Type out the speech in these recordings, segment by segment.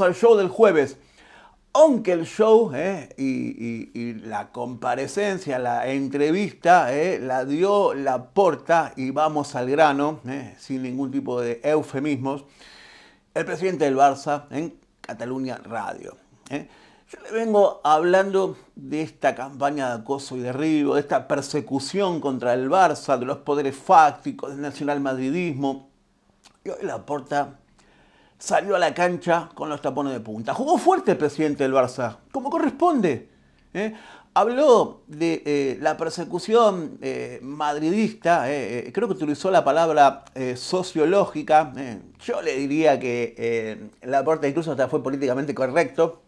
al show del jueves. Aunque el show eh, y, la comparecencia, la entrevista, eh, la dio la porta y vamos al grano, eh, sin ningún tipo de eufemismos, el presidente del Barça en Cataluña Radio. Eh. Yo le vengo hablando de esta campaña de acoso y derribo, de esta persecución contra el Barça, de los poderes fácticos, del nacional madridismo Y hoy la porta salió a la cancha con los tapones de punta. Jugó fuerte el presidente del Barça, como corresponde. ¿eh? Habló de eh, la persecución eh, madridista, creo que utilizó la palabra sociológica, yo le diría que la parte incluso hasta fue políticamente correcto,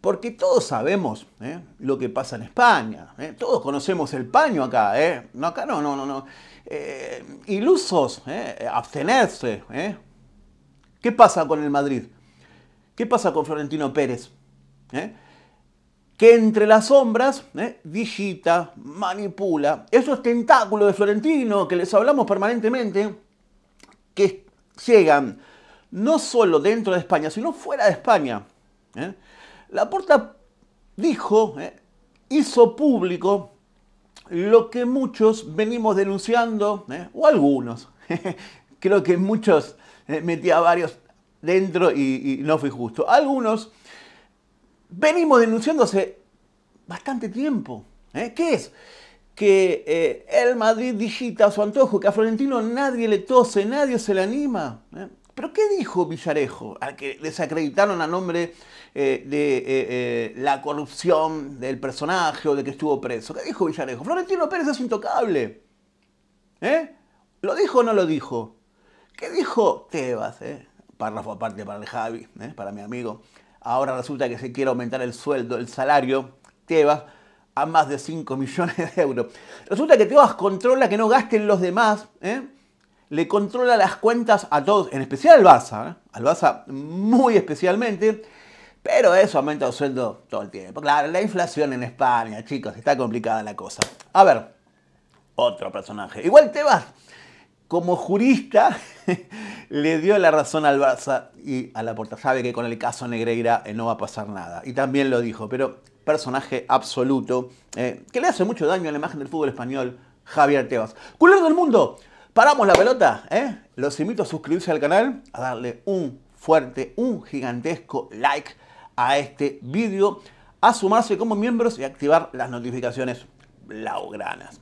porque todos sabemos lo que pasa en España, todos conocemos el paño acá, no, acá no, no, no, no. ilusos, abstenerse, ¿Qué pasa con el Madrid? ¿Qué pasa con Florentino Pérez? ¿Eh? Que entre las sombras ¿eh? digita, manipula, esos tentáculos de Florentino que les hablamos permanentemente, que llegan no solo dentro de España, sino fuera de España. ¿eh? La Puerta dijo, hizo público lo que muchos venimos denunciando, o algunos, creo que muchos eh, metí a varios dentro y, no fue justo. Algunos venimos denunciándose bastante tiempo. ¿eh? ¿Qué es? Que eh, el Madrid digita a su antojo, que a Florentino nadie le tose, nadie se le anima. ¿Pero qué dijo Villarejo al que desacreditaron a nombre de la corrupción del personaje o de que estuvo preso? ¿Qué dijo Villarejo? Florentino Pérez es intocable. ¿Lo dijo o no lo dijo? ¿Qué dijo Tebas? Eh? Párrafo aparte para el Javi, eh, para mi amigo. Ahora resulta que se quiere aumentar el sueldo, el salario, Tebas, a más de 5 millones de euros. Resulta que Tebas controla que no gasten los demás, eh. le controla las cuentas a todos, en especial al Barça, al Barça muy especialmente, pero eso aumenta el sueldo todo el tiempo. Claro, la inflación en España, chicos, está complicada la cosa. A ver, otro personaje. Igual Tebas, como jurista, le dio la razón al Barça y a la Sabe que con el caso Negreira eh, no va a pasar nada. Y también lo dijo, pero personaje absoluto eh, que le hace mucho daño a la imagen del fútbol español, Javier Tebas. ¡Culero del mundo! Paramos la pelota, eh. Los invito a suscribirse al canal, a darle un fuerte, un gigantesco like a este vídeo, a sumarse como miembros y activar las notificaciones blaugranas.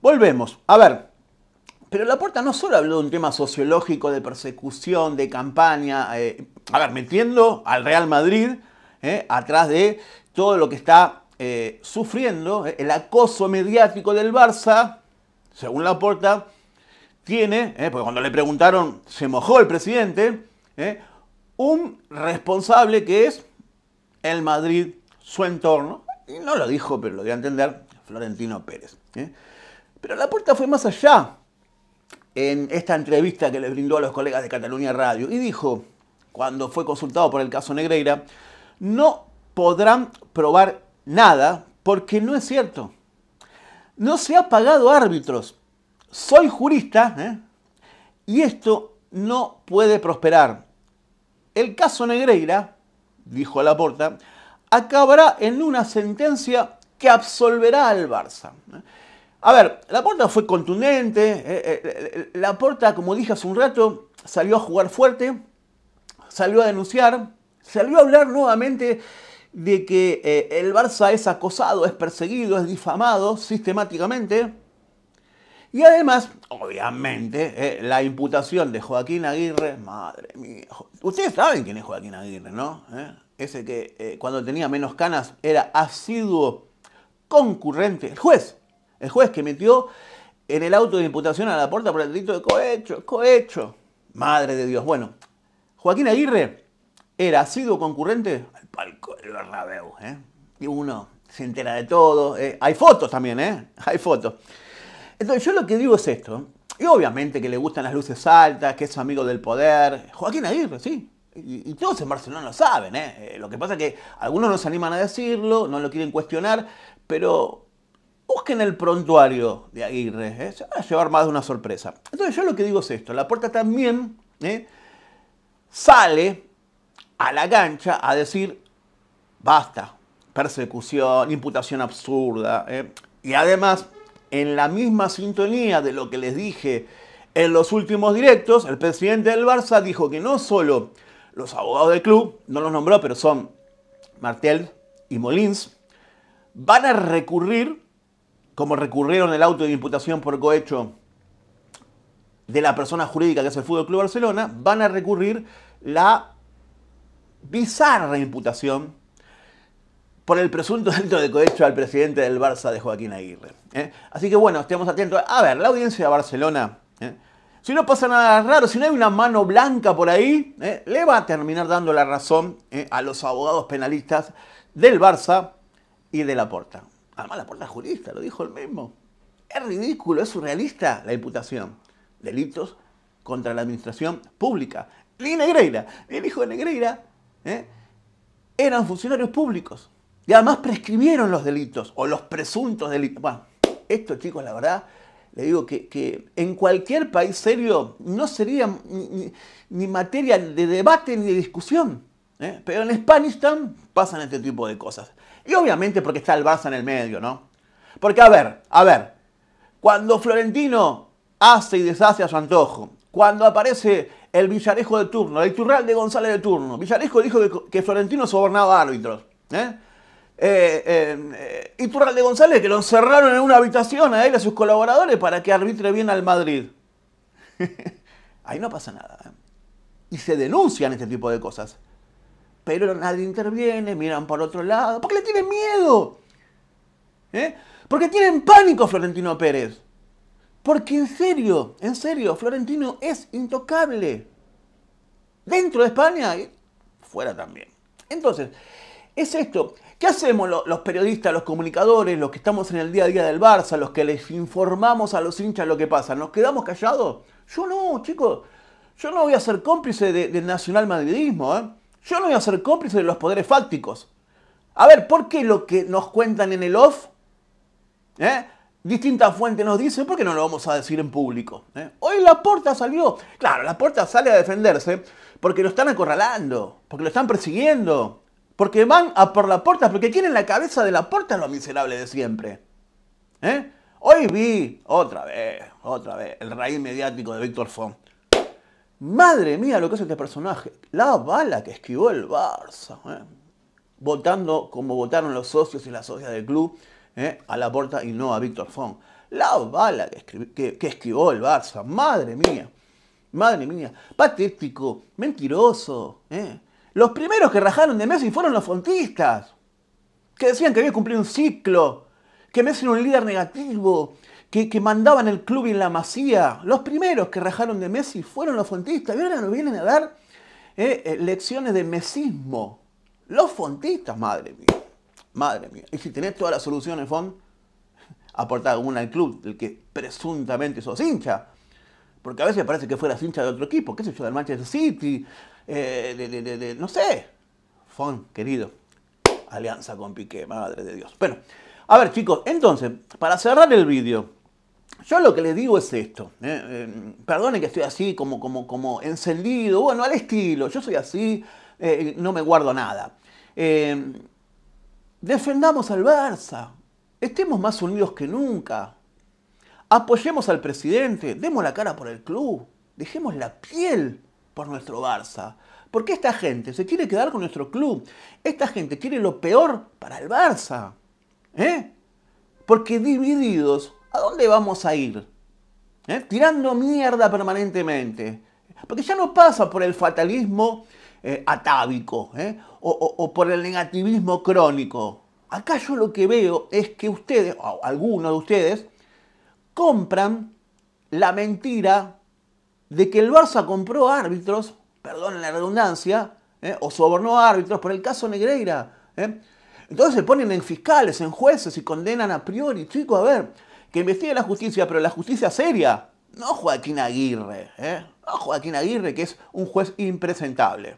Volvemos. A ver, pero Laporta no solo habló de un tema sociológico, de persecución, de campaña, eh, a ver, metiendo al Real Madrid eh, atrás de todo lo que está eh, sufriendo, el acoso mediático del Barça, según Laporta, tiene, porque cuando le preguntaron, se mojó el presidente, un responsable que es el Madrid, su entorno, y no lo dijo, pero lo dio a entender, Florentino Pérez. Pero Laporta fue más allá en esta entrevista que les brindó a los colegas de Cataluña Radio y dijo, cuando fue consultado por el caso Negreira, no podrán probar nada porque no es cierto. No se ha pagado árbitros. Soy jurista ¿eh? y esto no puede prosperar. El caso Negreira, dijo Laporta, acabará en una sentencia que absolverá al Barça. ¿eh? A ver, la porta fue contundente. Eh, eh, eh, la porta, como dije hace un rato, salió a jugar fuerte, salió a denunciar, salió a hablar nuevamente de que el Barça es acosado, es perseguido, es difamado sistemáticamente. Y además, obviamente, la imputación de Joaquín Aguirre, madre mía, ustedes saben quién es Joaquín Aguirre, ¿no? ese que cuando tenía menos canas era asiduo concurrente, el juez el juez que metió en el auto de imputación a la puerta por el delito de cohecho, cohecho. Madre de Dios. Bueno, Joaquín Aguirre era sido concurrente al palco del Bernabéu. ¿eh? Y uno se entera de todo. ¿eh? Hay fotos también, ¿eh? Hay fotos. Entonces yo lo que digo es esto. Y obviamente que le gustan las luces altas, que es amigo del poder. Joaquín Aguirre, sí. Y, y todos en Barcelona lo saben, ¿eh? eh lo que pasa es que algunos no se animan a decirlo, no lo quieren cuestionar, pero busquen el prontuario de Aguirre, ¿eh? se van a llevar más de una sorpresa. Entonces yo lo que digo es esto, la puerta también ¿eh? sale a la cancha a decir, basta, persecución, imputación absurda. ¿eh? Y además, en la misma sintonía de lo que les dije en los últimos directos, el presidente del Barça dijo que no solo los abogados del club, no los nombró, pero son Martel y Molins, van a recurrir como recurrieron el auto de imputación por cohecho de la persona jurídica que es el Fútbol Club Barcelona, van a recurrir la bizarra imputación por el presunto delito de cohecho al presidente del Barça de Joaquín Aguirre. ¿eh? Así que bueno, estemos atentos. A ver, la audiencia de Barcelona, ¿eh? si no pasa nada raro, si no hay una mano blanca por ahí, ¿eh? le va a terminar dando la razón a los abogados penalistas del Barça y de la Porta. Además, la puerta jurista, lo dijo él mismo. Es ridículo, es surrealista la imputación. Delitos contra la administración pública. Ni Negreira, ni el hijo de Negreira, ¿eh? eran funcionarios públicos. Y además prescribieron los delitos o los presuntos delitos. Bueno, esto chicos, la verdad, le digo que, en cualquier país serio no sería ni, materia de debate ni de discusión. ¿eh? Pero en están pasan este tipo de cosas. Y obviamente porque está el Barça en el medio, ¿no? Porque a ver, a ver, cuando Florentino hace y deshace a su antojo, cuando aparece el Villarejo de turno, el Turral de González de turno, Villarejo dijo que, Florentino sobornaba árbitros, ¿eh? Eh, eh, eh González, que lo encerraron en una habitación a él y a sus colaboradores para que arbitre bien al Madrid. Ahí no pasa nada. ¿eh? Y se denuncian este tipo de cosas pero nadie interviene, miran por otro lado. porque le tienen miedo? ¿Eh? Porque tienen pánico Florentino Pérez. Porque en serio, en serio, Florentino es intocable. Dentro de España y fuera también. Entonces, es esto. ¿Qué hacemos los periodistas, los comunicadores, los que estamos en el día a día del Barça, los que les informamos a los hinchas lo que pasa? ¿Nos quedamos callados? Yo no, chicos. Yo no voy a ser cómplice del nacional madridismo. ¿eh? Yo no voy a ser cómplice de los poderes fácticos. A ver, ¿por qué lo que nos cuentan en el off, eh, distintas fuentes nos dicen, ¿por qué no lo vamos a decir en público? Eh? Hoy la puerta salió. Claro, la puerta sale a defenderse porque lo están acorralando, porque lo están persiguiendo, porque van a por la puerta, porque tienen la cabeza de la puerta, lo miserable de siempre. Eh. Hoy vi, otra vez, otra vez, el raíz mediático de Víctor Font. Madre mía lo que es este personaje. La bala que esquivó el Barça. ¿eh? Votando como votaron los socios y las socias del club ¿eh? a la porta y no a Víctor Font. La bala que, que, esquivó el Barça. Madre mía. Madre mía. Patético. Mentiroso. ¿eh? Los primeros que rajaron de Messi fueron los fontistas. Que decían que había cumplido un ciclo. Que Messi era un líder negativo que, mandaban el club en la masía, los primeros que rajaron de Messi fueron los fontistas. Y ahora nos vienen a dar eh, eh, lecciones de mesismo. Los fontistas, madre mía. Madre mía. Y si tenés todas las soluciones, Font, aporta alguna al club del que presuntamente sos hincha. Porque a veces parece que fuera hincha de otro equipo, qué sé yo, del Manchester City, eh, no sé. Fon, querido, alianza con Piqué, madre de Dios. Bueno, a ver chicos, entonces, para cerrar el vídeo, yo lo que les digo es esto. ¿eh? Eh, Perdone que estoy así como, como, como encendido, bueno, al estilo, yo soy así, eh, no me guardo nada. defendamos al Barça, estemos más unidos que nunca, apoyemos al presidente, demos la cara por el club, dejemos la piel por nuestro Barça. Porque esta gente se quiere quedar con nuestro club, esta gente quiere lo peor para el Barça. ¿Eh? Porque divididos, ¿a dónde vamos a ir? ¿Eh? Tirando mierda permanentemente. Porque ya no pasa por el fatalismo eh, atávico ¿eh? O, por el negativismo crónico. Acá yo lo que veo es que ustedes, o algunos de ustedes, compran la mentira de que el Barça compró árbitros, perdón la redundancia, ¿eh? o sobornó árbitros, por el caso Negreira, ¿eh? Entonces se ponen en fiscales, en jueces y condenan a priori. chicos, a ver, que investigue la justicia, pero la justicia seria. No Joaquín Aguirre, ¿eh? No Joaquín Aguirre, que es un juez impresentable.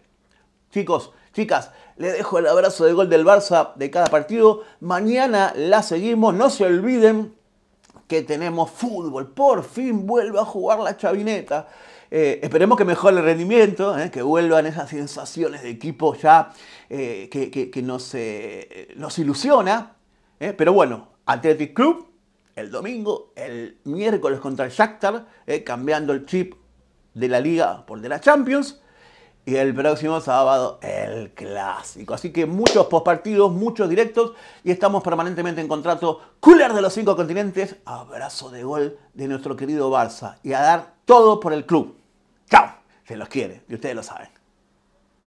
Chicos, chicas, les dejo el abrazo de gol del Barça de cada partido. Mañana la seguimos. No se olviden que tenemos fútbol. Por fin vuelve a jugar la chavineta. Eh, esperemos que mejore el rendimiento, eh, que vuelvan esas sensaciones de equipo ya eh, que, nos, ilusiona. Pero bueno, Athletic Club el domingo, el miércoles contra el Shakhtar, cambiando el chip de la liga por de la Champions y el próximo sábado el clásico. Así que muchos postpartidos, muchos directos y estamos permanentemente en contrato. Cooler de los cinco continentes, abrazo de gol de nuestro querido Barça y a dar todo por el club. Chao, se los quiere y ustedes lo saben.